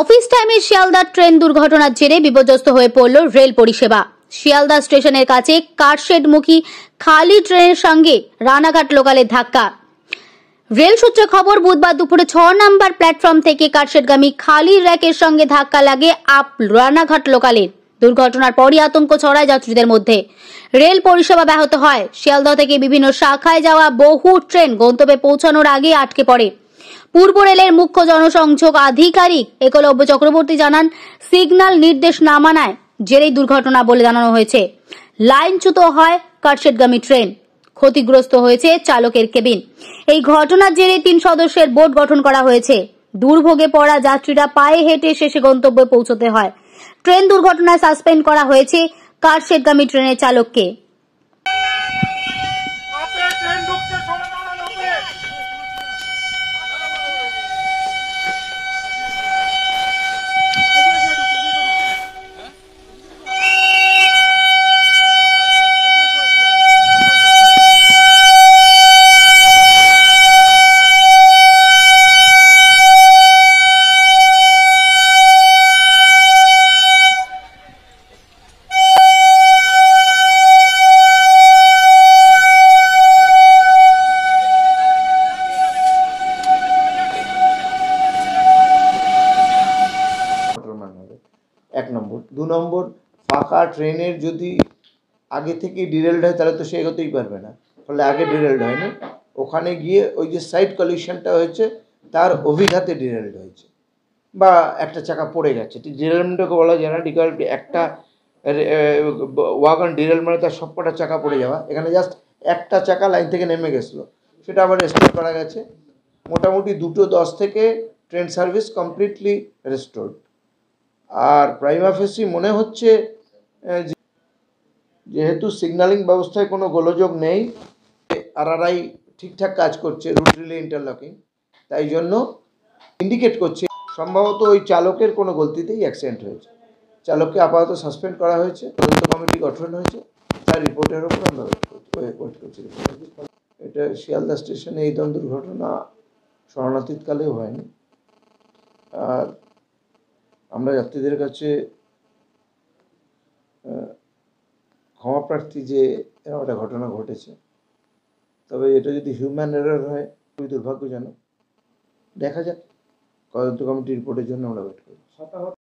office টাইমে Sealdah train দুর্ঘটনার জেরে বিপর্যস্ত হয়ে পড়ল রেল পরিষেবা শিয়ালদা স্টেশনের কাছে কারশেডমুখী খালি ট্রেনের সঙ্গে রানাঘাট লোকালের ধাক্কা রেল সূত্রে খবর বুধবার দুপুরে ছ নম্বর প্ল্যাটফর্ম থেকে কারশেডগামী খালি র্যাকের সঙ্গে ধাক্কা লাগে আপ রানাঘাট লোকালের দুর্ঘটনার পরই আতঙ্ক ছড়ায় যাত্রীদের মধ্যে রেল পরিষেবা ব্যাহত হয় শিয়ালদা থেকে বিভিন্ন শাখায় যাওয়া বহু ট্রেন গন্তব্যে পৌঁছানোর আগে আটকে পড়ে পূর্ব রেলের মুখ্য জনসংযোগ আধিকারিক একলব্য চক্রবর্তী জানান সিগন্যাল নির্দেশ না মানায় জেরেই দুর্ঘটনা বলে জানানো হয়েছে লাইনচ্যুত হয় কাটশেটগামী ট্রেন ক্ষতিগ্রস্ত হয়েছে চালকের কেবিন এই ঘটনার জেরে তিন সদস্যের বোর্ড গঠন করা হয়েছে দুর্ভোগে পড়া যাত্রীরা পায়ে হেঁটে শেষে গন্তব্যে পৌঁছতে হয় ট্রেন দুর্ঘটনায় সাসপেন্ড করা হয়েছে কারশেটগামী ট্রেনের চালককে নম্বর দু নম্বর ফাঁকা ট্রেনের যদি আগে থেকেই ডিরেলড হয় তাহলে তো সে এগোতেই পারবে না ফলে আগে ডিরেলড হয়নি ওখানে গিয়ে ওই যে সাইড কলিউশনটা হয়েছে তার অভিঘাতে ডিরেলড হয়েছে বা একটা চাকা পড়ে গেছে ডিরেলমেন্টকে বলা যায় না ডিরেলমেন্ট একটা ওয়াগন ডিরেল মানে তার সবকটা চাকা পড়ে যাওয়া এখানে জাস্ট একটা চাকা লাইন থেকে নেমে গেছিলো সেটা আবার রেস্টোর করা গেছে মোটামুটি দুটো দশ থেকে ট্রেন সার্ভিস কমপ্লিটলি রেস্টোর্ড আর প্রাইমাফেসি মনে হচ্ছে যেহেতু সিগন্যালিং ব্যবস্থায় কোনো গোলযোগ নেই আরআরআই ঠিকঠাক কাজ করছে রুট রিলে ইন্টারলকিং তাই জন্য ইন্ডিকেট করছে সম্ভবত ওই চালকের কোনো গলতিতেই অ্যাক্সিডেন্ট হয়েছে চালককে আপাতত সাসপেন্ড করা হয়েছে তদন্ত কমিটি গঠন হয়েছে তার রিপোর্টের ওপর আমরা করছি এটা শিয়ালদা স্টেশনে এই ধরনের দুর্ঘটনা স্মরণাতীতকালেও হয়নি আর আমরা যাত্রীদের কাছে ক্ষমা প্রার্থী যে এরকম একটা ঘটনা ঘটেছে তবে এটা যদি হিউম্যান এরার হয় খুবই দুর্ভাগ্যজনক দেখা যাক তদন্ত কমিটির রিপোর্টের জন্য আমরা ওয়েট করি